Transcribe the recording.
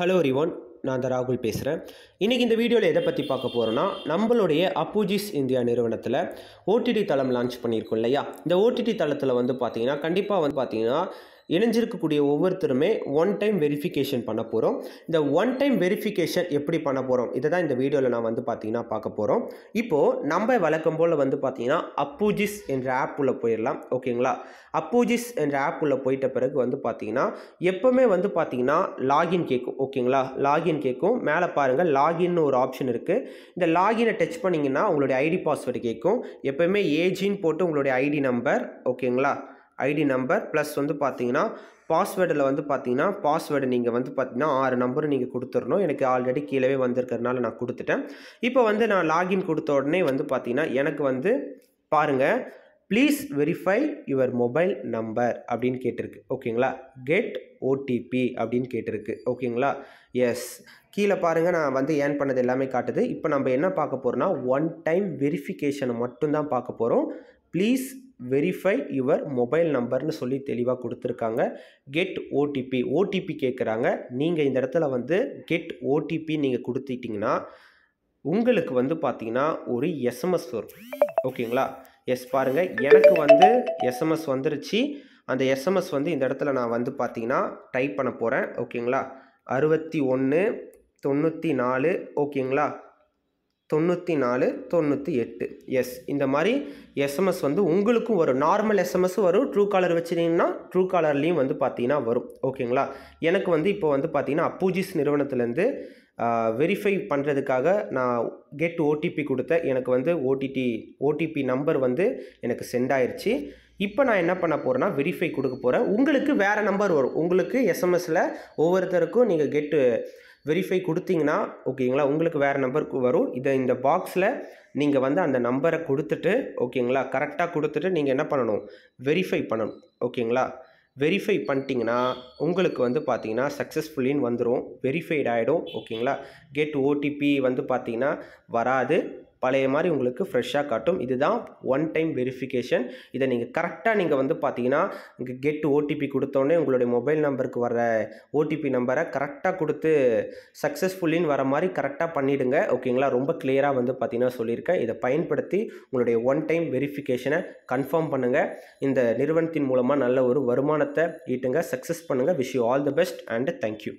hello ரிவான் நான் தான் ராகுல் பேசுகிறேன் இன்றைக்கி இந்த வீடியோவில் எதை பற்றி பார்க்க போகிறோன்னா நம்மளுடைய அப்போஜிஸ் இந்தியா நிறுவனத்தில் ஓடிடி தளம் லான்ச் பண்ணியிருக்கோம் இல்லையா இந்த ஓடிடி தளத்தில் வந்து பார்த்திங்கன்னா கண்டிப்பாக வந்து பார்த்திங்கன்னா இணைஞ்சிருக்கக்கூடிய ஒவ்வொருத்தருமே ஒன் டைம் வெரிஃபிகேஷன் பண்ண போகிறோம் இந்த ஒன் டைம் வெரிஃபிகேஷன் எப்படி பண்ண போகிறோம் இதை தான் இந்த வீடியோவில் நான் வந்து பார்த்தீங்கன்னா பார்க்க போகிறோம் இப்போது நம்ம வழக்கம் போல் வந்து பார்த்தீங்கன்னா அப்பூஜிஸ் என்ற ஆப் உள்ளே போயிடலாம் ஓகேங்களா அப்பூஜிஸ் என்ற ஆப் உள்ளே போயிட்ட பிறகு வந்து பார்த்தீங்கன்னா எப்போவுமே வந்து பார்த்தீங்கன்னா லாகின் கேட்கும் ஓகேங்களா லாகின் கேட்கும் மேலே பாருங்கள் லாகின்னு ஒரு ஆப்ஷன் இருக்குது இந்த லாகினை டச் பண்ணிங்கன்னா உங்களுடைய ஐடி பாஸ்வேர்டு கேட்கும் எப்போயுமே ஏஜின்னு போட்டு உங்களுடைய ஐடி நம்பர் ஓகேங்களா ஐடி நம்பர் ப்ளஸ் வந்து பார்த்தீங்கன்னா பாஸ்வேர்டில் வந்து பார்த்தீங்கன்னா பாஸ்வேர்டு நீங்கள் வந்து பார்த்தீங்கன்னா ஆறு நம்பரும் நீங்கள் கொடுத்துடணும் எனக்கு ஆல்ரெடி கீழே வந்திருக்கிறதுனால நான் கொடுத்துட்டேன் இப்போ வந்து நான் லாகின் கொடுத்த உடனே வந்து பார்த்தீங்கன்னா எனக்கு வந்து பாருங்கள் please verify your mobile number அப்படின்னு கேட்டிருக்கு ஓகேங்களா கெட் ஓடிபி அப்படின்னு கேட்டிருக்கு ஓகேங்களா எஸ் கீழே பாருங்கள் நான் வந்து ஏர்ன் பண்ணது எல்லாமே காட்டுது இப்போ நம்ம என்ன பார்க்க போகிறோம்னா ஒன் டைம் வெரிஃபிகேஷனை மட்டும்தான் பார்க்க போகிறோம் ப்ளீஸ் வெரிஃபை யுவர் மொபைல் நம்பர்னு சொல்லி தெளிவாக கொடுத்துருக்காங்க கெட் ஓடிபி ஓடிபி கேட்குறாங்க நீங்கள் இந்த இடத்துல வந்து கெட் ஓடிபி நீங்கள் கொடுத்துட்டிங்கன்னா உங்களுக்கு வந்து பார்த்திங்கன்னா ஒரு எஸ்எம்எஸ் வரும் ஓகேங்களா எஸ் பாருங்கள் எனக்கு வந்து எஸ்எம்எஸ் வந்துருச்சு அந்த எஸ்எம்எஸ் வந்து இந்த இடத்துல நான் வந்து பார்த்தீங்கன்னா டைப் பண்ண போகிறேன் ஓகேங்களா அறுபத்தி ஒன்று தொண்ணூற்றி நாலு ஓகேங்களா தொண்ணூற்றி நாலு தொண்ணூற்றி எட்டு எஸ் இந்த மாதிரி எஸ்எம்எஸ் வந்து உங்களுக்கும் வரும் நார்மல் எஸ்எம்எஸ் வரும் ட்ரூ காலர் வச்சுருந்தீங்கன்னா ட்ரூ காலர்லேயும் வந்து பார்த்தீங்கன்னா வரும் ஓகேங்களா எனக்கு வந்து இப்போ வந்து பார்த்தீங்கன்னா அப்பூஜிஸ் நிறுவனத்துலேருந்து வெரிஃபை பண்ணுறதுக்காக நான் கெட் ஓடிபி கொடுத்த எனக்கு வந்து ஓடிடி ஓடிபி நம்பர் வந்து எனக்கு சென்ட் ஆயிடுச்சு இப்போ நான் என்ன பண்ண போகிறேன்னா வெரிஃபை கொடுக்க போகிறேன் உங்களுக்கு வேறு நம்பர் வரும் உங்களுக்கு எஸ்எம்எஸில் ஒவ்வொருத்தருக்கும் நீங்கள் கெட்டு வெரிஃபை கொடுத்தீங்கன்னா ஓகேங்களா உங்களுக்கு வேறு நம்பருக்கு வரும் இதை இந்த பாக்ஸில் நீங்கள் வந்து அந்த நம்பரை கொடுத்துட்டு ஓகேங்களா கரெக்டாக கொடுத்துட்டு நீங்கள் என்ன பண்ணணும் வெரிஃபை பண்ணணும் ஓகேங்களா வெரிஃபை பண்ணிட்டீங்கன்னா உங்களுக்கு வந்து பார்த்தீங்கன்னா சக்ஸஸ்ஃபுல்லின்னு வந்துடும் வெரிஃபைட் ஆகிடும் ஓகேங்களா கெட் ஓடிபி வந்து பார்த்தீங்கன்னா வராது பழைய மாதிரி உங்களுக்கு ஃப்ரெஷ்ஷாக காட்டும் இதுதான் ஒன் டைம் வெரிஃபிகேஷன் இதை நீங்கள் கரெக்டாக நீங்கள் வந்து பார்த்தீங்கன்னா இங்கே கெட் ஓடிபி கொடுத்தோடனே உங்களுடைய மொபைல் நம்பருக்கு வர ஓடிபி நம்பரை கரெக்டாக கொடுத்து சக்ஸஸ்ஃபுல்லின்னு வர மாதிரி கரெக்டாக பண்ணிவிடுங்க ஓகேங்களா ரொம்ப கிளியராக வந்து பார்த்தீங்கன்னா சொல்லியிருக்கேன் இதை பயன்படுத்தி உங்களுடைய ஒன் டைம் வெரிஃபிகேஷனை கன்ஃபார்ம் பண்ணுங்கள் இந்த நிறுவனத்தின் மூலமாக நல்ல ஒரு வருமானத்தை ஈட்டுங்க சக்ஸஸ் பண்ணுங்கள் wish you all the best and thank you